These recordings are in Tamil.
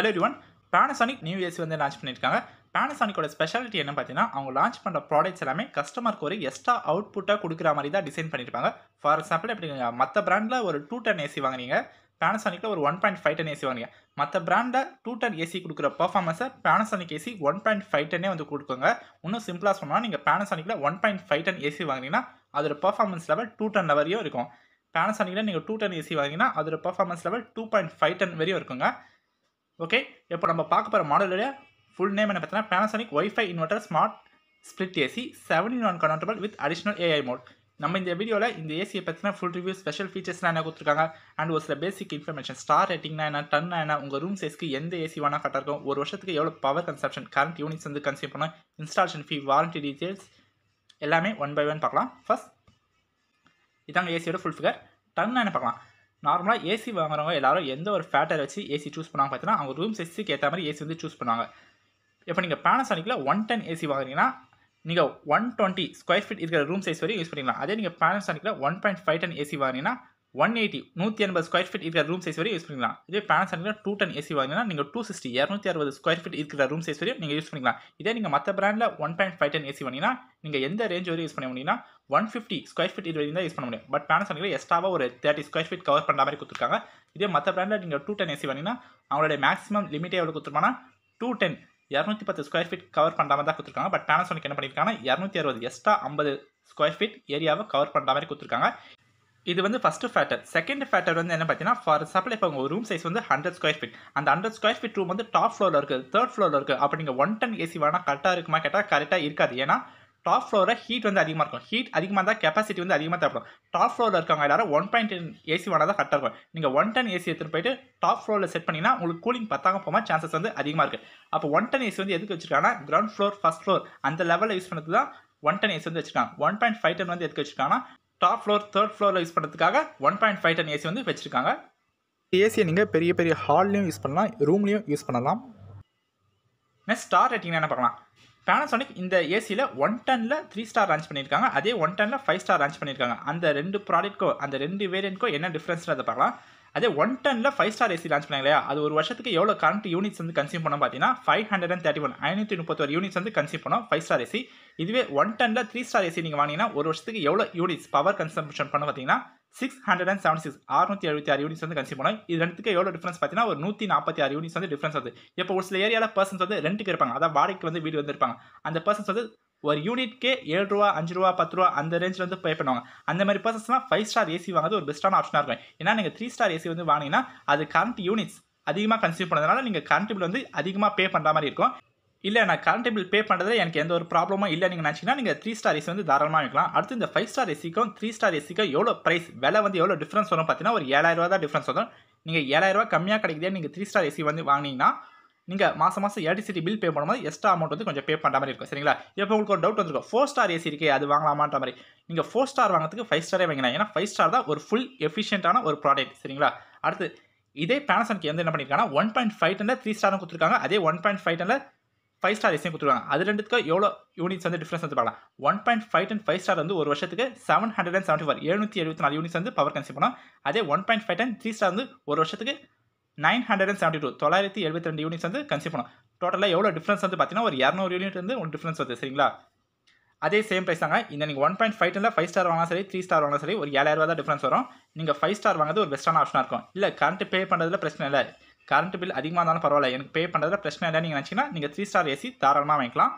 hello one Panasonic new AC வந்து லான்ச் பண்ணியிருக்காங்க பேனசானிக்கோட ஸ்பெஷாலிட்டி என்ன பார்த்தீங்கன்னா அவங்க லான்ச் பண்ணுற ப்ராடக்ட்ஸ் எல்லாமே கஸ்டமருக்கு ஒரு எக்ஸ்ட்ரா அவுட்புட்டாக கொடுக்குற மாதிரி தான் டிசைன் பண்ணியிருப்பாங்க ஃபார் எக்ஸாம்பிள் எப்படி மற்ற பிராண்டில் ஒரு டூ டென் ஏசி வாங்குறீங்க பேனசானிக்கில் ஒரு one point five ton AC வாங்குறீங்க மற்ற பிராண்டில் டூ டென் ஏசி கொடுக்குற பர்ஃபார்மன்ஸை Panasonic AC one point five டென்னே வந்து கொடுக்குங்க இன்னும் சிம்பிளாக சொன்னால் நீங்கள் பேனசானிக்கில் one point five ton AC வாங்குறீங்கன்னா அதோட பர்ஃபார்மன்ஸ் லெவல் டூ டென் வரையும் இருக்கும் பேனசானிக்கில் நீங்கள் டூ டென் ஏசி வாங்கினா அதோட performance level two point five ton வரையும் இருக்குங்க ஓகே இப்போ நம்ம பார்க்க போகிற மாடலில் ஃபுல் நேம் என்ன பார்த்தீங்கன்னா Panasonic WiFi inverter smart split AC seven one convertible with additional AI mode நம்ம இந்த வீடியோவில் இந்த ஏசியை பற்றினா ஃபுல் ரிவ்யூ ஸ்பெஷல் ஃபீச்சர்ஸ்லாம் என்ன கொடுத்துருக்காங்க அண்ட் ஒரு சில பேசிக் இன்ஃபர்மேஷன் ஸ்டார் ரேட்டிங்னா என்ன டன்னா என்ன உங்கள் ரூம் சைஸ்க்கு எந்த ஏசி வேணால் கரெக்டாக இருக்கும் ஒரு வருஷத்துக்கு எவ்வளோ பவர் கன்சப்ஷன் கரண்ட் யூனிட்ஸ் வந்து கன்சியூம் பண்ண இன்ஸ்டாலேஷன் ஃபீ வாரண்டி டீட்டெயில்ஸ் எல்லாமே ஒன் பை ஒன் பார்க்கலாம் ஃபஸ்ட் இதாங்க ஏசியோட ஃபுல் ஃபிகர் டன்னா என்ன பார்க்கலாம் நார்மலாக ஏசி வாங்குறவங்க எல்லாரும் எந்த ஒரு ஃபேட்டர் வச்சு ஏசி சூஸ் பண்ணாங்க பார்த்தீங்கன்னா அவங்க ரூம் சைஸுக்கு ஏற்ற மாதிரி ஏசி வந்து சூஸ் பண்ணுவாங்க இப்போ நீங்கள் பேனசானிக்கில் ஒன் டென் ஏசி வாங்குறீங்கன்னா நீங்கள் ஒன் டுவெண்ட்டி ஸ்கொயர் ஃபீட் இருக்கிற ரூம் சைஸ் வரையும் யூஸ் பண்ணிக்கலாம் அதே நீங்கள் பேனசானிக்கில் one point five ton AC வாங்கினா ஒன் எயிட்டி நூற்றி எண்பது ஸ்கொயர் ஃபீட் இருக்கிற ரூம் சைஸ் வரையும் யூஸ் பண்ணிக்கலாம் இதே பேனல் சார்ஜில் டூ டென் ஏசி வாங்கினா நீங்கள் டூ சிக்ஸ்டி இரநூத்தி அறுபது ஸ்கொயர் ஃபீட் இருக்கிற ரூம் சைஸ் வரையும் நீங்கள் யூஸ் பண்ணிக்கலாம் இதே நீங்கள் மற்ற பிராண்டில் one point five ton AC வாங்கினா நீங்கள் எந்த ரேஞ்ச் வரையும் யூஸ் பண்ண முடியும்னா ஒன் ஃபிஃப்டி ஸ்கொயர் ஃபீட் இது வரையும் தான் யூஸ் பண்ண முடியும் பட் பேனல் சார்ஜில் எக்ஸ்ட்ராவாக ஒரு தேர்ட்டி ஸ்கொயர் ஃபீட் கவர் பண்ணுற மாதிரி கொடுத்துருக்காங்க இதே மற்ற பிராண்டில் நீங்கள் டூ டென் ஏசி வாங்கினா அவங்களுடைய மேக்ஸிமம் லிமிட்டே எவ்வளோ கொடுத்துருப்பாங்கன்னா டூ டென் இரநூத்தி பத்து ஸ்கொயர் ஃபீட் கவர் பண்ணுற மாதிரி தான் கொடுத்துருக்காங்க பட் பேனசோனிக் என்ன பண்ணியிருக்காங்க இரநூத்தி அறுபது எக்ஸ்ட்ரா ஐம்பது ஸ்கொயர் ஃபீட் ஏரியாவை கவர் பண்ணுற மாதிரி கொடுத்துருக்காங்க இது வந்து ஃபஸ்ட்டு ஃபேக்டர் செகண்ட் ஃபேக்டர் வந்து என்ன பார்த்தீங்கன்னா ஃபார் சப்ளை இப்போ உங்கள் ரூம் சைஸ் வந்து ஹண்ட்ரட் ஸ்கொயர் ஃபீட் அந்த ஹண்ட்ரட் ஸ்கொயர் ஃபீட் ரூம் வந்து டாப் ஃப்ளோரில் இருக்குது தேர்ட் ஃப்ளோரில் இருக்குது அப்போ நீங்கள் ஒன் டன் ஏசி வேணால் கரெக்டாக இருக்குமா கேட்டால் கரெக்டாக இருக்காது ஏன்னா டாப் ஃப்ளோரில் ஹீட் வந்து அதிகமாக இருக்கும் ஹீட் அதிகமாக இருந்தால் கெப்பாசிட்டி வந்து அதிகமாக தேவைப்படும் டாப் ஃப்ளோரில் இருக்கவங்க எல்லாரும் ஒன் பாயிண்ட் டென் ஏசி வேணால் தான் கரெக்டாக இருக்கும் நீங்கள் ஒன் டன் ஏசி எடுத்துகிட்டு போயிட்டு டாப் ஃப்ளோரில் செட் பண்ணிங்கன்னா உங்களுக்கு கூலிங் பத்தாங்க போமா சான்சஸ் வந்து அதிகமாக இருக்குது அப்போ ஒன் டன் ஏசி வந்து எதுக்கு வச்சுருக்காங்கன்னா கிரவுண்ட் ஃப்ளோர் ஃபஸ்ட் ஃப்ளோர் அந்த லெவலில் யூஸ் பண்ணுறது தான் ஒன் டன் ஏசி வந்து வச்சுருக்காங்க ஒன் பாயிண்ட் ஃபைவ் டன் வந்து எதுக்கு வச்சுருக்காங்கன்னா டாப் ஃப்ளோர் தேர்ட் ஃப்ளோரில் யூஸ் பண்ணுறதுக்காக one point five ton AC வந்து வச்சுருக்காங்க ஏசியை நீங்கள் பெரிய பெரிய ஹால்லையும் யூஸ் பண்ணலாம் ரூம்லையும் யூஸ் பண்ணலாம் நெக்ஸ்ட் ஸ்டார் ரேட்டிங் என்ன பார்க்கலாம் பேனசோனிக் இந்த ஏசியில் ஒன் டனில் த்ரீ ஸ்டார் லான்ச் பண்ணியிருக்காங்க அதே ஒன் டனில் ஃபைவ் ஸ்டார் லான்ச் பண்ணியிருக்காங்க அந்த ரெண்டு ப்ராடக்ட்க்கோ அந்த ரெண்டு வேரியன்ட்கோ என்ன டிஃப்ரென்ஸ்னு அதை பார்க்கலாம் அதே ஒன் டெனில் ஃபைவ் ஸ்டார் ஏசி லான்ச் பண்ணாங்க இல்லையா அது ஒரு வருஷத்துக்கு எவ்வளோ கரண்ட் யூனிட்ஸ் வந்து கன்சியூம் பண்ணோம் பார்த்தீங்கன்னா five hundred and thirty one ஐநூற்றி முப்பத்தொரு யூனிட்ஸ் வந்து கன்சியூம் பண்ணோம் ஃபைவ் ஸ்டார் ஏசி இதுவே ஒன் டென்ல த்ரீ ஸ்டார் ஏசி நீங்கள் வாங்கினீங்கன்னா ஒரு வருஷத்துக்கு எவ்வளோ யூனிட்ஸ் பவர் கன்சம்ஷன் பண்ண பார்த்தீங்கன்னா six hundred and seven six ஆறுநூற்றி எழுபத்தி ஆறு யூனிட்ஸ் வந்து கன்சியூம் பண்ணோம் இது ரெண்டுத்துக்கு எவ்வளோ டிஃபரன்ஸ் பார்த்தீங்கன்னா ஒரு நூற்றி நாற்பத்தி ஆறு யூனிட்ஸ் வந்து டிஃபரன்ஸ் வந்து இப்போ ஒரு சில ஏரியாவில் பர்சன்ஸ் வந்து ரெண்டுக்கு இருப்பாங்க அதாவது வாடகைக்கு வந்து வீடு வந்து இருப்பாங்க அந்த பர்சன்ஸ் வந்து ஒரு யூனிட்கே ஏழு ரூபா அஞ்சு ரூபா பத்து ரூபா அந்த ரேஞ்சில் வந்து பே பண்ணுவாங்க அந்த மாதிரி பர்சன்ஸ்னால் ஃபைவ் ஸ்டார் ஏசி வாங்குறது ஒரு பெஸ்ட்டான ஆப்ஷனாக இருக்கும் ஏன்னா நீங்கள் த்ரீ ஸ்டார் ஏசி வந்து வாங்கினீங்கன்னா அது கரண்ட் யூனிட்ஸ் அதிகமாக கன்சியூம் பண்ணதுனால நீங்கள் கரண்ட் பில் வந்து அதிகமாக பே பண்ணுற மாதிரி இருக்கும் இல்லை நான் கரண்ட் பில் பே பண்ணுறதுல எனக்கு எந்த ஒரு ப்ராப்ளமும் இல்லை நீங்கள் நினச்சிங்கன்னா நீங்கள் த்ரீ ஸ்டார் ஏசி வந்து தாராளமாக வைக்கலாம் அடுத்து இந்த ஃபைவ் ஸ்டார் ஏசிக்கும் த்ரீ ஸ்டார் ஏசிக்கும் எவ்வளோ ப்ரைஸ் விலை வந்து எவ்வளோ டிஃப்ரென்ஸ் வரும் பார்த்தீங்கன்னா ஒரு ஏழாயிரூவா தான் டிஃப்ரென்ஸ் வரும் நீங்கள் ஏழாயிரூவா கம்மியாக கிடைக்குதே நீங்கள் த்ரீ ஸ்டார் ஏசி வந்து வாங்கினீங்கன்னா நீங்கள் மாதம் மாதம் எலக்ட்ரிசிட்டி பில் பே பண்ணும்போது எக்ஸ்ட்ரா அமௌண்ட் வந்து கொஞ்சம் பே பண்ணுற மாதிரி இருக்கும் சரிங்களா இப்போ உங்களுக்கு ஒரு டவுட் வந்துருக்கும் ஃபோர் ஸ்டார் ஏசி இருக்கே அது வாங்கலாமான்ற மாதிரி நீங்கள் ஃபோர் ஸ்டார் வாங்கிறதுக்கு ஃபைவ் ஸ்டாரே வாங்கினா ஏன்னா ஃபைவ் ஸ்டார் தான் ஒரு ஃபுல் எஃபிஷியன்ட்டான ஒரு ப்ராடக்ட் சரிங்களா அடுத்து இதே பேனசனுக்கு வந்து என்ன பண்ணியிருக்காங்கன்னா ஒன் பாயிண்ட் ஃபைவ் டனில் த்ரீ ஸ்டாரும் கொடுத்துருக்காங்க அதே ஒன் பாயிண்ட் ஃபைவ் டனில் ஃபைவ் ஸ்டார் ஏசியும் கொடுத்துருக்காங்க அது ரெண்டுத்துக்கு எவ்வளோ யூனிட்ஸ் வந்து டிஃப்ரென்ஸ் வந்து பார்க்கலாம் one point five ton five star வந்து ஒரு வருஷத்துக்கு seven hundred and seventy four எழுநூற்றி எழுபத்தி நாலு யூனிட்ஸ் வந்து பவர் கன்சியூம் பண்ணோம் அதே one point five ton three star வந்து ஒரு வருஷத்துக்கு nine hundred and seventy two தொள்ளாயிரத்தி எழுபத்தி ரெண்டு யூனிட்ஸ் வந்து கன்சியூம் பண்ணும் டோட்டலாக எவ்வளோ டிஃப்ரென்ஸ் வந்து பார்த்தீங்கன்னா ஒரு இரநூறு யூனிட் வந்து ஒன்று டிஃப்ரென்ஸ் வருது சரிங்களா அதே சேம் ப்ரைஸ் தாங்க இந்த நீங்கள் ஒன் பாயிண்ட் ஃபைவ் இருந்தால் ஃபைவ் ஸ்டார் வாங்கினா சரி த்ரீ ஸ்டார் வாங்கினா சரி ஒரு ஏழாயிரம் தான் டிஃப்ரென்ஸ் வரும் நீங்கள் ஃபைவ் ஸ்டார் வாங்குறது ஒரு பெஸ்ட்டான ஆப்ஷனாக இருக்கும் இல்லை கரண்ட் பே பண்ணுறதுல பிரச்சனை இல்லை கரண்ட் பில் அதிகமாக இருந்தாலும் பரவாயில்ல எனக்கு பே பண்ணுறதுல பிரச்சனை இல்லை நீங்கள் நினச்சிங்கன்னா நீங்கள் த்ரீ ஸ்டார் ஏசி தாராளமாக வாங்கிக்கலாம்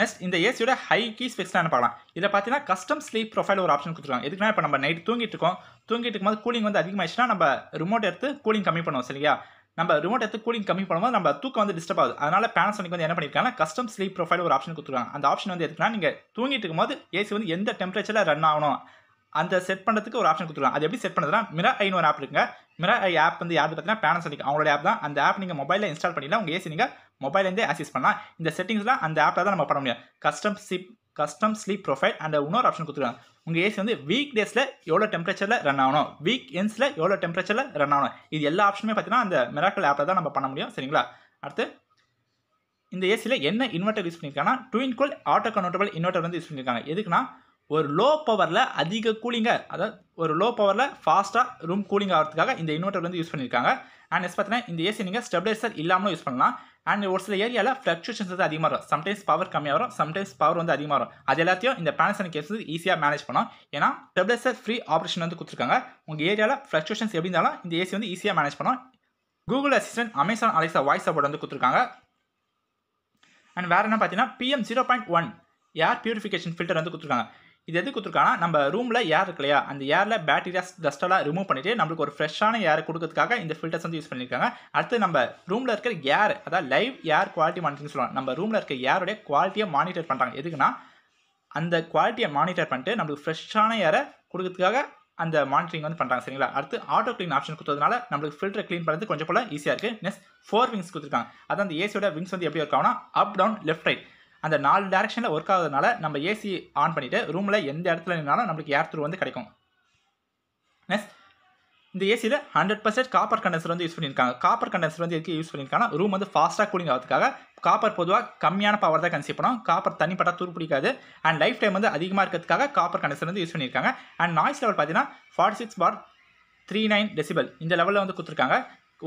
நெக்ஸ்ட் இந்த ஏசியோட ஹை கீஸ் ஃபிக்ஸ்டான பார்க்கலாம் இதில் பார்த்தீங்கன்னா கஸ்டம் ஸ்லீப் ப்ரொஃபைல் ஒரு ஆப்ஷன் கொடுத்துருக்காங்க எதுக்குன்னா இப்போ நம்ம நைட் தூங்கிட்டு இருக்கோம் தூங்கிட்டு இருக்கும்போது கூலிங் வந்து அதிகமாகிடுச்சுன்னா நம்ம ரிமோட் எடுத்து கூலிங் கம்மி பண்ணுவோம் சரியா நம்ம ரிமோட் எடுத்து கூலிங் கம்மி பண்ணும்போது நம்ம தூக்கம் வந்து டிஸ்டர்ப் ஆகுது அதனால பேனஸ் வந்து என்ன பண்ணியிருக்காங்கன்னா கஸ்டம் ஸ்லீப் ப்ரொஃபைல் ஒரு ஆப்ஷன் கொடுத்துருக்காங்க அந்த ஆப்ஷன் வந்து எதுக்குன்னா நீங்கள் தூங்கிட்டு இருக்கும்போது ஏசி வந்து எந்த டெம்பரேச்சரில் ரன் ஆகணும் அந்த செட் பண்ணுறதுக்கு ஒரு ஆப்ஷன் கொடுத்துருக்காங்க அது எப்படி செட் பண்ணுறதுனா மிரா ஐன்னு ஒரு ஆப் இருக்குங்க மிரா ஐ ஆப் வந்து யார் பார்த்தீங்கன்னா அடிக்கும் அவங்களோட ஆப் தான் அந்த ஆப் நீங்கள் மொபைலில் இன்ஸ்டால் பண்ணிக்கலாம் உங்கள் ஏசி நீங்கள் மொபைல்லேருந்தே அசிஸ் பண்ணலாம் இந்த செட்டிங்ஸில் அந்த ஆப்பில் தான் நம்ம பண்ண முடியும் custom sleep custom sleep profile and இன்னொரு ஆப்ஷன் கொடுத்துருக்காங்க உங்கள் ஏசி வந்து வீக் டேஸில் எவ்வளோ டெம்பரேச்சரில் ரன் ஆகணும் வீக் எண்ட்ஸில் எவ்வளோ டெம்பரேச்சரில் ரன் ஆகணும் இது எல்லா ஆப்ஷனுமே பார்த்தீங்கன்னா அந்த மெராக்கல் ஆப்பில் தான் நம்ம பண்ண முடியும் சரிங்களா அடுத்து இந்த ஏசியில் என்ன இன்வெர்ட்டர் யூஸ் பண்ணியிருக்காங்கன்னா twin cool auto convertible inverter வந்து யூஸ் பண்ணியிருக்காங்க எதுக்குன்னா ஒரு லோ பவரில் அதிக கூலிங்காக அதாவது ஒரு லோ பவரில் ஃபாஸ்ட்டாக ரூம் கூலிங் ஆகிறதுக்காக இந்த இன்வெர்ட்டர் வந்து யூஸ் பண்ணியிருக்காங்க அண்ட் எஸ் பார்த்தீங்கன்னா இந்த ஏசி நீங்கள் ஸ்டெபிலைசர் இல்லாமலும் யூஸ் பண்ணலாம் அண்ட் ஒரு சில ஏரியாவில் ஃப்ளக்சுவேஷன்ஸ் வந்து அதிகமாக வரும் சம்டைம்ஸ் பவர் கம்மியாக வரும் சம்டைம்ஸ் பவர் வந்து அதிகமாக வரும் அது எல்லாத்தையும் இந்த பேனசன் கேஸ் வந்து ஈஸியாக மேனேஜ் பண்ணோம் ஏன்னா ஸ்டெபிலைசர் ஃப்ரீ ஆப்ரேஷன் வந்து கொடுத்துருக்காங்க உங்கள் ஏரியாவில் ஃப்ளக்சுவேஷன்ஸ் எப்படி இருந்தாலும் இந்த ஏசி வந்து ஈஸியாக மேனேஜ் பண்ணோம் Google assistant Amazon Alexa voice support வந்து கொடுத்துருக்காங்க அண்ட் வேறு என்ன பார்த்தீங்கன்னா PM zero point one air purification filter வந்து கொடுத்துருக்காங்க இது எது கொடுத்துருக்காங்கன்னா நம்ம ரூமில் ஏர் இருக்கு இல்லையா அந்த ஏரில் பேட்டரியா டஸ்டெல்லாம் ரிமூவ் பண்ணிவிட்டு நம்மளுக்கு ஒரு ஃப்ரெஷ்ஷான ஏர் கொடுக்கறதுக்காக இந்த ஃபில்டர்ஸ் வந்து யூஸ் பண்ணியிருக்காங்க அடுத்து நம்ம ரூமில் இருக்கிற ஏர் அதாவது லைவ் ஏர் குவாலிட்டி மானிட்டரிங் சொல்லுவாங்க நம்ம ரூமில் இருக்கிற ஏரோடைய குவாலிட்டியை மானிட்டர் பண்ணுறாங்க எதுக்குன்னா அந்த குவாலிட்டியை மானிட்டர் பண்ணிட்டு நம்மளுக்கு ஃப்ரெஷ்ஷான ஏரை கொடுக்கறதுக்காக அந்த மானிட்டரிங் வந்து பண்ணுறாங்க சரிங்களா அடுத்து ஆட்டோ க்ளீன் ஆப்ஷன் கொடுத்ததுனால நம்மளுக்கு ஃபில்டர் க்ளீன் பண்ணுறது கொஞ்சம் போல ஈஸியாக இருக்குது நெக்ஸ்ட் ஃபோர் விங்ஸ் கொடுத்துருக்காங்க அதான் அந்த ஏசியோட விங்ஸ் வந்து எப்படி இருக்காங்கன்னா அப் டவுன் லெஃப்ட் ரைட் அந்த நாலு டேரக்ஷனில் ஒர்க் ஆகுறதுனால நம்ம ஏசி ஆன் பண்ணிவிட்டு ரூமில் எந்த இடத்துல இருந்தாலும் நம்மளுக்கு ஏர் த்ரூ வந்து கிடைக்கும் நெக்ஸ்ட் இந்த ஏசியில் ஹண்ட்ரட் பர்சன்ட் காப்பர் கண்டென்சர் வந்து யூஸ் பண்ணியிருக்காங்க காப்பர் கண்டென்சர் வந்து எதுக்கு யூஸ் பண்ணியிருக்காங்க ரூம் வந்து ஃபாஸ்ட்டாக கூலிங் ஆகிறதுக்காக காப்பர் பொதுவாக கம்மியான பவர் தான் கன்சியூம் பண்ணும் காப்பர் தண்ணி தூர் பிடிக்காது அண்ட் லைஃப் டைம் வந்து அதிகமாக இருக்கிறதுக்காக காப்பர் கண்டென்சர் வந்து யூஸ் பண்ணியிருக்காங்க அண்ட் நாய்ஸ் லெவல் பார்த்தீங்கன்னா forty six bar three nine decibel இந்த லெவலில் வந்து கொடுத்துருக்காங்க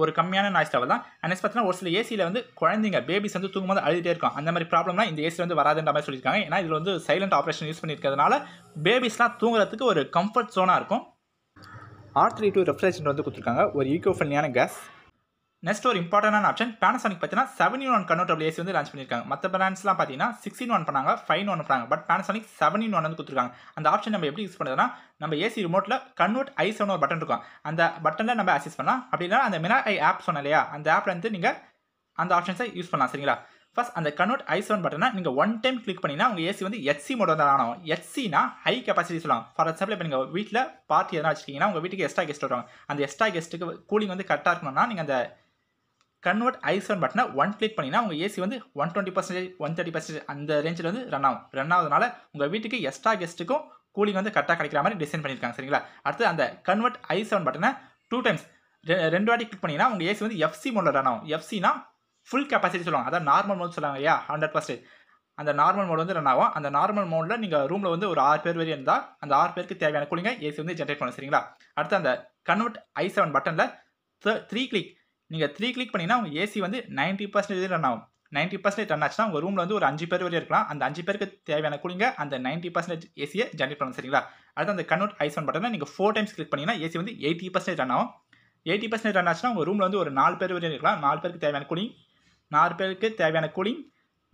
ஒரு கம்மியான நாய்ஸ் லெவல் தான் அண்ட் பார்த்தீங்கன்னா ஒரு சில ஏசியில் வந்து குழந்தைங்க பேபிஸ் வந்து தூங்கும்போது அழுதுகிட்டே இருக்கும் அந்த மாதிரி ப்ராப்ளம்லாம் இந்த ஏசியில் வந்து வராதுன்ற மாதிரி சொல்லியிருக்காங்க ஏன்னா இதில் வந்து சைலண்ட் ஆப்ரேஷன் யூஸ் பண்ணியிருக்கிறதுனால பேபிஸ்லாம் தூங்குறதுக்கு ஒரு கம்ஃபர்ட் ஜோனாக இருக்கும் ஆர் த்ரீ டூ ரெஃப்ரிஜரேஷன் வந்து கொடுத்துருக்காங்க ஒரு ஈகோ ஃப்ரெண்ட்லியான கேஸ் நெக்ஸ்ட் ஒரு இம்பார்ட்டன்டான ஆப்ஷன் பேனசானிக் பார்த்தீங்கன்னா seven in one convertible AC வந்து லான்ச் பண்ணியிருக்காங்க மற்ற பிராண்ட்ஸ்லாம் பார்த்தீங்கன்னா சிக்ஸ்டின் ஒன் பண்ணாங்க ஃபைவ் ஒன் பண்ணாங்க but Panasonic seven in one வந்து கொடுத்துருக்காங்க அந்த ஆப்ஷன் நம்ம எப்படி யூஸ் பண்ணுறதுனா நம்ம ஏசி ரிமோட்டில் கன்வெர்ட் ஐ செவன் ஒரு பட்டன் இருக்கும் அந்த பட்டனில் நம்ம அசிஸ் பண்ணலாம் அப்படி இல்லைனா அந்த மினா ஐ ஆப் சொன்னேன் இல்லையா அந்த ஆப்பில் வந்து நீங்கள் அந்த ஆப்ஷன்ஸை யூஸ் பண்ணலாம் சரிங்களா ஃபஸ்ட் அந்த கன்வெர்ட் ஐ செவன் பட்டனை நீங்கள் ஒன் டைம் கிளிக் பண்ணிங்கன்னா உங்கள் ஏசி வந்து எச்சி மோட் வந்து ஆனோம் எச்சினா ஹை கெப்பாசிட்டி சொல்லலாம் ஃபார் எக்ஸாம்பிள் இப்போ நீங்கள் வீட்டில் பார்ட்டி எதனா வச்சிருக்கீங்கன்னா உங்கள் வீட்டுக்கு எக்ஸ்ட்ரா கெஸ்ட் வருவாங்க அந்த எக்ஸ்ட்ரா கெஸ்ட்டுக்கு கூலிங் வந்து கரெக்டாக இருக்கணும்னா நீங்கள் அந்த கன்வெர்ட் செவன் பட்டனை ஒன் கிளிக் பண்ணிங்கன்னா உங்கள் ஏசி வந்து one twenty percentage one thirty percentage அந்த ரேஞ்சில் வந்து ரன் ஆகும் ரன் ஆகுதுனால உங்கள் வீட்டுக்கு எக்ஸ்ட்ரா கெஸ்ட்டுக்கும் கூலிங் வந்து கரெக்டாக கிடைக்கிற மாதிரி டிசைன் பண்ணியிருக்காங்க சரிங்களா அடுத்து அந்த கன்வெர்ட் ஐ செவன் பட்டனை டூ டைம்ஸ் ரெண்டு வாட்டி கிளிக் பண்ணிங்கன்னா உங்கள் ஏசி வந்து எஃப்சி மோடில் ரன் ஆகும் எஃப்சினா ஃபுல் கெப்பாசிட்டி சொல்லுவாங்க அதான் நார்மல் மோட் சொல்லுவாங்க ஐயா ஹண்ட்ரட் பர்சன்டேஜ் அந்த நார்மல் மோட் வந்து ரன் ஆகும் அந்த நார்மல் மோடில் நீங்கள் ரூமில் வந்து ஒரு ஆறு பேர் வரையும் இருந்தால் அந்த ஆறு பேருக்கு தேவையான கூலிங்க ஏசி வந்து ஜென்ரேட் பண்ணுவோம் சரிங்களா அடுத்து அந்த கன்வெர்ட் ஐ செவன் பட்டனில் த்ரீ கிளிக் நீங்கள் த்ரீ கிளிக் பண்ணிங்கன்னா உங்கள் ஏசி வந்து நைன்ட்டி பர்சன்டேஜ் ரன் ஆகும் நைன்ட்டி பர்சன்டேஜ் ரன் ஆச்சுன்னா உங்கள் ரூமில் வந்து ஒரு அஞ்சு பேர் வரையும் இருக்கலாம் அந்த அஞ்சு பேருக்கு தேவையான கூலிங்க அந்த நைன்ட்டி பர்சன்டேஜ் ஏசியை ஜென்ரேட் பண்ணணும் சரிங்களா அடுத்து அந்த கன்வெர்ட் ஒன் பட்டனை நீங்கள் ஃபோர் டைம்ஸ் கிளிக் பண்ணிங்கன்னா ஏசி வந்து எயிட்டி பர்சன்டேஜ் ரன் ஆகும் எயிட்டி பர்சன்டேஜ் ரன் ஆச்சுன்னா உங்கள் ரூமில் வந்து ஒரு நாலு பேர் வரையும் இருக்கலாம் நாலு பேருக்கு தேவையான கூலிங் நாலு பேருக்கு தேவையான கூலிங்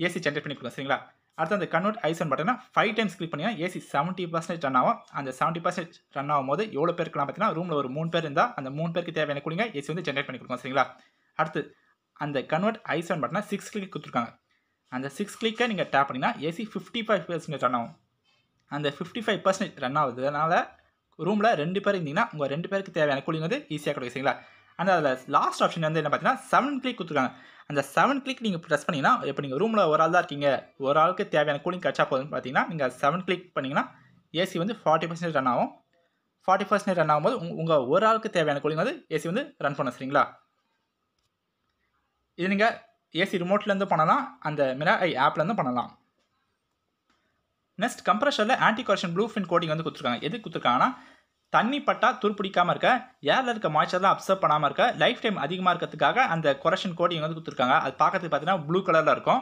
ஏசி ஜென்ரேட் பண்ணி கொடுக்கலாம் சரிங்களா அடுத்து அந்த கன்வெர்ட் ஐசன் பட்டனை ஃபைவ் டைம்ஸ் கிளிக் பண்ணிங்கன்னா ஏசி செவன்ட்டி பர்சன்டேஜ் ரன் ஆகும் அந்த செவன்ட்டி பர்சன்டேஜ் ரன் ஆகும் போது எவ்வளோ பேருக்குலாம் பார்த்தீங்கன்னா ரூமில் ஒரு மூணு பேர் இருந்தால் அந்த மூணு பேருக்கு தேவையான கொடுங்க ஏசி வந்து ஜென்ரேட் பண்ணி கொடுக்கும் சரிங்களா அடுத்து அந்த கன்வெர்ட் ஐசன் பட்டனை சிக்ஸ் கிளிக் கொடுத்துருக்காங்க அந்த சிக்ஸ் கிளிக்கை நீங்கள் டேப் பண்ணிங்கன்னா AC fifty five percentage run ஆகும் அந்த ஃபிஃப்டி ஃபைவ் பர்சன்டேஜ் ரன் ஆகுதுனால ரூமில் ரெண்டு பேர் இருந்தீங்கன்னா உங்கள் ரெண்டு பேருக்கு தேவையான கூலிங் வந்து ஈஸியாக கிடைக்கும் சரிங்களா அந்த அதில் லாஸ்ட் ஆப்ஷன் வந்து என்ன பார்த்தீங்கன்னா செவன் கிளிக் கொடுத்துருக்காங்க அந்த செவன் கிளிக் நீங்கள் ப்ரெஸ் பண்ணிங்கன்னா இப்போ நீங்கள் ரூமில் ஒரு ஆள் தான் இருக்கீங்க ஒரு ஆளுக்கு தேவையான கூலிங் கிடச்சா போதுன்னு பார்த்தீங்கன்னா நீங்கள் செவன் கிளிக் பண்ணிங்கன்னா ஏசி வந்து ஃபார்ட்டி பர்சன்டேஜ் ரன் ஆகும் ஃபார்ட்டி பர்சன்டேஜ் ரன் ஆகும்போது உங்கள் ஒரு ஆளுக்கு தேவையான கூலிங் வந்து ஏசி வந்து ரன் பண்ண சரிங்களா இது நீங்கள் ஏசி ரிமோட்லேருந்து பண்ணலாம் அந்த மிரா ஐ ஆப்லேருந்து பண்ணலாம் நெக்ஸ்ட் கம்ப்ரஷரில் anti correction blue fin coating வந்து கொடுத்துருக்காங்க எது கொடுத்துருக்காங்கன்னா தண்ணி பட்டா துருப்பிடிக்காமல் இருக்க ஏரில் இருக்க மாய்ச்சர்லாம் அப்சர்வ் பண்ணாமல் இருக்க லைஃப் டைம் அதிகமாக இருக்கிறதுக்காக அந்த கொரஷன் கோடிங் வந்து கொடுத்துருக்காங்க அது பார்க்கறதுக்கு பார்த்தீங்கன்னா ப்ளூ கலரில் இருக்கும்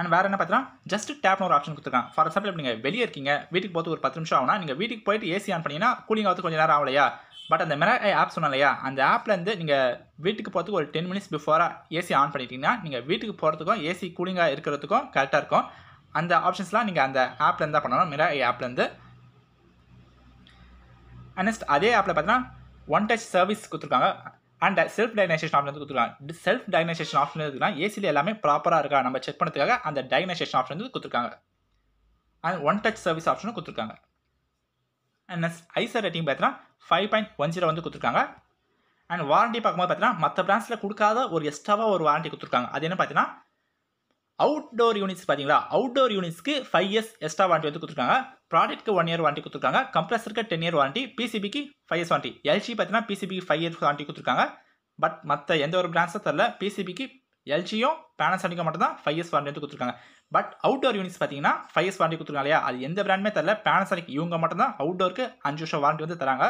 அண்ட் வேறு என்ன பார்த்தீங்கன்னா ஜஸ்ட் டேப்னு ஒரு ஆப்ஷன் கொடுத்துருக்காங்க ஃபார் எக்ஸாம்பிள் இப்போ நீங்கள் வெளியே இருக்கீங்க வீட்டுக்கு போகிறது ஒரு பத்து நிமிஷம் ஆகுனா நீங்கள் வீட்டுக்கு போயிட்டு ஏசி ஆன் பண்ணிங்கன்னா கூலிங் ஆகுது கொஞ்சம் நேரம் ஆகலையா பட் அந்த மிரர் ஆப் சொன்னாலையா அந்த ஆப்லேருந்து நீங்கள் வீட்டுக்கு போகிறதுக்கு ஒரு டென் மினிட்ஸ் பிஃபோராக ஏசி ஆன் பண்ணிட்டீங்கன்னா நீங்கள் வீட்டுக்கு போகிறதுக்கும் ஏசி கூலிங்காக இருக்கிறதுக்கும் கரெக்டாக இருக்கும் அந்த ஆப்ஷன்ஸ்லாம் நீங்கள் அந்த ஆப்லேருந்து தான் பண்ணணும் மிரர் ஆப்லேருந்து அண்ட் அதே ஆப்பில் பார்த்தீங்கன்னா ஒன் டச் சர்வீஸ் கொடுத்துருக்காங்க அண்ட் செல்ஃப் டைனைசேஷன் ஆப்ஷன் வந்து கொடுத்துருக்காங்க செல்ஃப் டைனைசேஷன் ஆப்ஷன் இருக்குன்னா ஏசியில் எல்லாமே ப்ராப்பராக இருக்கா நம்ம செக் பண்ணுறதுக்காக அந்த டைனைசேஷன் ஆப்ஷன் வந்து கொடுத்துருக்காங்க அண்ட் ஒன் டச் சர்வீஸ் ஆப்ஷனும் கொடுத்துருக்காங்க அண்ட் நெக்ஸ்ட் ஐசர் ரேட்டிங் பார்த்தீங்கன்னா ஃபைவ் பாயிண்ட் ஒன் ஜீரோ வந்து கொடுத்துருக்காங்க அண்ட் வாரண்ட்டி பார்க்கும்போது பார்த்தீங்கன்னா மற்ற பிராண்ட்ஸில் கொடுக்காத ஒரு எக்ஸ்ட்ராவாக ஒரு வாரண்ட்டி கொடுத்துருக்காங்க அது என்ன பார்த்தீங்கன்னா அவுட்டோர் யூனிட்ஸ் பார்த்தீங்களா அவுட்டோர் யூனிட்ஸ்க்கு ஃபைவ் இயர்ஸ் எக்ஸ்ட்ரா வாரண்டி வந்து கொடுத்துருக்காங்க ப்ராடக்ட்க்கு ஒன் இயர் வாரண்டி கொடுத்துருக்காங்க கம்ப்ரஸருக்கு டென் இயர் வாரண்டி பிசிபிக்கு ஃபைவ் இயர்ஸ் வாரண்டி எல்ஜி பார்த்தீங்கன்னா பிசிபிக்கு ஃபைவ் இயர்ஸ் வாரண்டி கொடுத்துருக்காங்க பட் மற்ற எந்த ஒரு பிராண்ட்ஸும் தரல பிசிபிக்கு எல்ஜியும் பேனசானிக்கும் மட்டும் தான் ஃபைவ் இயர்ஸ் வாரண்டி வந்து கொடுத்துருக்காங்க பட் அவுட்டோர் யூனிட்ஸ் பார்த்தீங்கன்னா ஃபைவ் இயர்ஸ் வாரண்டி கொடுத்துருக்காங்க இல்லையா அது எந்த பிராண்டுமே தரல பேனசானிக் இவங்க மட்டும் தான் அவுட்டோருக்கு அஞ்சு வருஷம் வாரண்டி வந்து தராங்க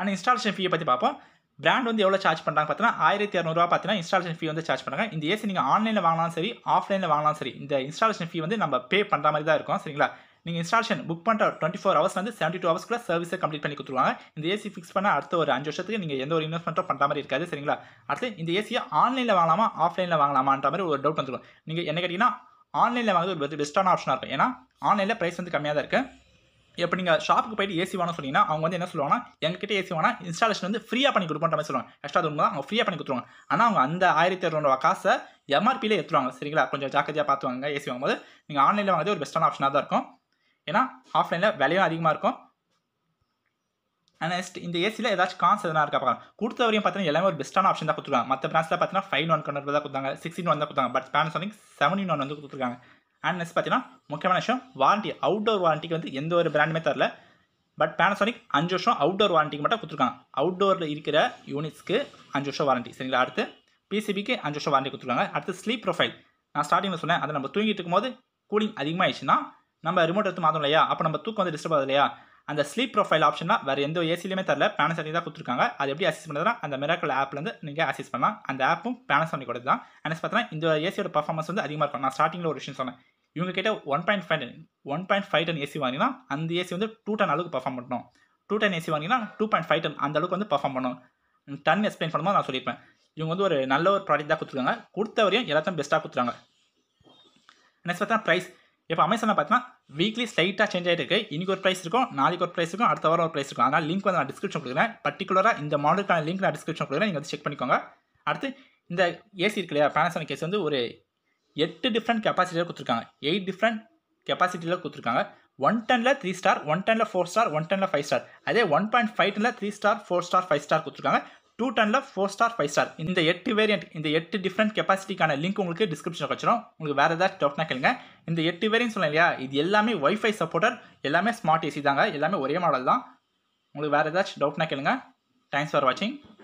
அண்ட் இன்ஸ்டாலேஷன் ஃபீயை பற்றி பார்ப்போம் பிராண்ட் வந்து எவ்வளோ சார்ஜ் பண்ணுறாங்க பார்த்தீங்கன்னா ஆயிரத்தி இரநூறுவா பார்த்தீங்கன்னா இன்ஸ்டாலேஷன் ஃபீ வந்து சார்ஜ் பண்ணுறாங்க இந்த ஏசி நீங்கள் ஆன்லைனில் வாங்கலாம் சரி ஆஃப்லைனில் வாங்கலாம் சரி இந்த இன்ஸ்டாலேஷன் ஃபீ வந்து நம்ம பே பண்ணுற மாதிரி தான் இருக்கும் சரிங்களா நீங்கள் இன்ஸ்டாலேஷன் புக் பண்ணுற டுவெண்ட்டி ஃபோர் ஹவர்ஸ் வந்து செவன்ட்டி டூ ஹவர்ஸ்க்குள்ள சர்வீஸை கம்ப்ளீட் பண்ணி கொடுத்துருவாங்க இந்த ஏசி ஃபிக்ஸ் பண்ண அடுத்த ஒரு அஞ்சு வருஷத்துக்கு நீங்கள் எந்த ஒரு இன்வெஸ்ட்மெண்ட்டும் பண்ணுற மாதிரி இருக்காது சரிங்களா அடுத்து இந்த ஏசியை ஆன்லைனில் வாங்கலாமா ஆஃப்லைனில் வாங்கலாமான்ற மாதிரி ஒரு டவுட் வந்துருக்கும் நீங்கள் என்ன கேட்டிங்கன்னா ஆன்லைனில் வாங்குறது ஒரு பெஸ்ட்டான ஆப்ஷனாக இருக்கும் ஏன்னா ஆன்லைனில் ப்ரைஸ் வந்து கம்மியாக தான் இருக்குது இப்போ நீங்கள் ஷாப்புக்கு போயிட்டு ஏசி வேணும் சொன்னீங்கன்னா அவங்க வந்து என்ன சொல்லுவாங்கன்னா எங்ககிட்ட ஏசி வாங்க இன்ஸ்டாலேஷன் வந்து ஃப்ரீயாக பண்ணி கொடுப்போம் மாதிரி சொல்லுவாங்க எக்ஸ்ட்ரா தான் அவங்க ஃப்ரீயாக பண்ணி கொடுத்துருவாங்க ஆனால் அவங்க அந்த ஆயிரத்தி இரநூறுவா காசை எம்ஆர்பியிலே எடுத்துருவாங்க சரிங்களா கொஞ்சம் ஜாக்கிரதையாக பார்த்து வாங்க ஏசி வாங்கும்போது நீங்கள் ஆன்லைனில் வாங்குறது ஒரு பெஸ்ட்டான ஆப்ஷனாக தான் இருக்கும் ஏன்னா ஆஃப்லைனில் விலையும் அதிகமாக இருக்கும் நெக்ஸ்ட் இந்த ஏசியில் ஏதாச்சும் கான்ஸ் எதனா இருக்கா பார்க்கலாம் கொடுத்த வரையும் பார்த்தீங்கன்னா எல்லாமே ஒரு பெஸ்ட்டான ஆப்ஷன் தான் கொடுத்துருவாங்க மற்ற பிரான்ஸில் பார்த்தீங்கன்னா ஃபைவ் ஒன் கண்டர் தான் கொடுத்தாங்க சிக்ஸ்டின் ஒன் தான் கொடுத்தாங்க பட் செவன் இன் ஒன் வந்து கொடுத்துருக்காங்க அண்ட் நெக்ஸ்ட் பார்த்தீங்கன்னா முக்கியமான விஷயம் வாரண்ட்டி அவுட்டோர் வாரண்ட்டிக்கு வந்து எந்த ஒரு பிராண்டுமே தரல பட் பேனசோனிக் அஞ்சு வருஷம் அவுட்டோர் வாரண்ட்டிக்கு மட்டும் கொடுத்துருக்காங்க அவுட்டோரில் இருக்கிற யூனிட்ஸ்க்கு அஞ்சு வருஷம் வாரண்டி சரிங்களா அடுத்து பிசிபிக்கு அஞ்சு வருஷம் வாரண்டி கொடுத்துருக்காங்க அடுத்து ஸ்லீப் ப்ரொஃபைல் நான் ஸ்டார்டிங்கில் சொன்னேன் அதை நம்ம தூங்கிட்டு இருக்கும்போது கூலிங் அதிகமாகிடுச்சுன்னா நம்ம ரிமோட் எடுத்து மாதம் இல்லையா அப்போ நம்ம தூக்கம் வந்து டிஸ்டர்ப் ஆகுது இல்லையா அந்த ஸ்லீப் ப்ரொஃபைல் ஆப்ஷனாக வேறு எந்த ஏசிலையுமே தரல பேனசானிக் தான் கொடுத்துருக்காங்க அது எப்படி அசிஸ் பண்ணுறதுனா அந்த மிராக்கல் ஆப்லேருந்து நீங்கள் அசிஸ் பண்ணலாம் அந்த ஆப்பும் பேனசானிக்கோட தான் அண்ட் பார்த்தீங்கன்னா இந்த ஏசியோட பர்ஃபார்மன்ஸ் வந்து அதிகமாக இருக்கும் நான் ஸ்டார்டிங்கில் ஒரு விஷயம் சொன்னேன் இவங்க கிட்ட one point five ton one point five ton AC வாங்கினா அந்த ஏசி வந்து டூ டன் அளவுக்கு பர்ஃபார்ம் பண்ணணும் டூ டன் ஏசி வாங்கினா டூ பாயிண்ட் ஃபைவ் டன் அந்த அளவுக்கு வந்து பர்ஃபார்ம் பண்ணும் டன் எக்ஸ்பிளைன் பண்ணும்போது நான் சொல்லியிருப்பேன் இவங்க வந்து ஒரு நல்ல ஒரு ப்ராடக்ட் தான் கொடுத்துருக்காங்க கொடுத்தவரையும் எல்லாத்தையும் பெஸ்ட்டாக கொடுத்துருக்காங்க நெக்ஸ்ட் பார்த்தா ப்ரைஸ் இப்போ அமேசானில் பார்த்தீங்கன்னா வீக்லி ஸ்லைட்டாக சேஞ்ச் ஆகிட்டு இருக்குது இன்றைக்கி ஒரு ப்ரைஸ் இருக்கும் நாளைக்கு ஒரு ப்ரைஸ் இருக்கும் அடுத்த வாரம் ஒரு ப்ரைஸ் இருக்கும் அதனால் லிங்க் வந்து நான் டிஸ்கிரிப்ஷன் கொடுக்குறேன் பர்டிகுலராக இந்த மாடலுக்கான லிங்க் நான் டிஸ்கிரிப்ஷன் கொடுக்குறேன் நீங்கள் வந்து செக் பண்ணிக்கோங்க அடுத்து இந்த ஏசி இருக்கு இல்லையா பேனசானிக் ஏசி வந்து ஒரு எட்டு டிஃப்ரெண்ட் கெப்பாசிட்டியில் கொடுத்துருக்காங்க எயிட் டிஃப்ரெண்ட் கெப்பாசிட்டியில் கொடுத்துருக்காங்க ஒன் டெனில் த்ரீ ஸ்டார் ஒன் டெனில் ஃபோர் ஸ்டார் ஒன் டெனில் ஃபைவ் ஸ்டார் அதே ஒன் பாயிண்ட் ஃபைவ் டனில் three star four star five star கொடுத்துருக்காங்க டூ டனில் ஃபோர் ஸ்டார் ஃபைவ் ஸ்டார் இந்த எட்டு வேரியன்ட் இந்த எட்டு டிஃப்ரெண்ட் கெப்பாசிட்டிக்கான லிங்க் உங்களுக்கு டிஸ்கிரிப்ஷன் வச்சிடும் உங்களுக்கு வேறு ஏதாவது டவுட்னா கேளுங்க இந்த எட்டு வேரியன்ட் சொன்னேன் இல்லையா இது எல்லாமே ஒய்ஃபை சப்போர்ட்டர் எல்லாமே ஸ்மார்ட் ஏசி தாங்க எல்லாமே ஒரே மாடல் தான் உங்களுக்கு வேறு ஏதாச்சும் டவுட்னா கேளுங்க தேங்க்ஸ் ஃபார் வாட்சிங்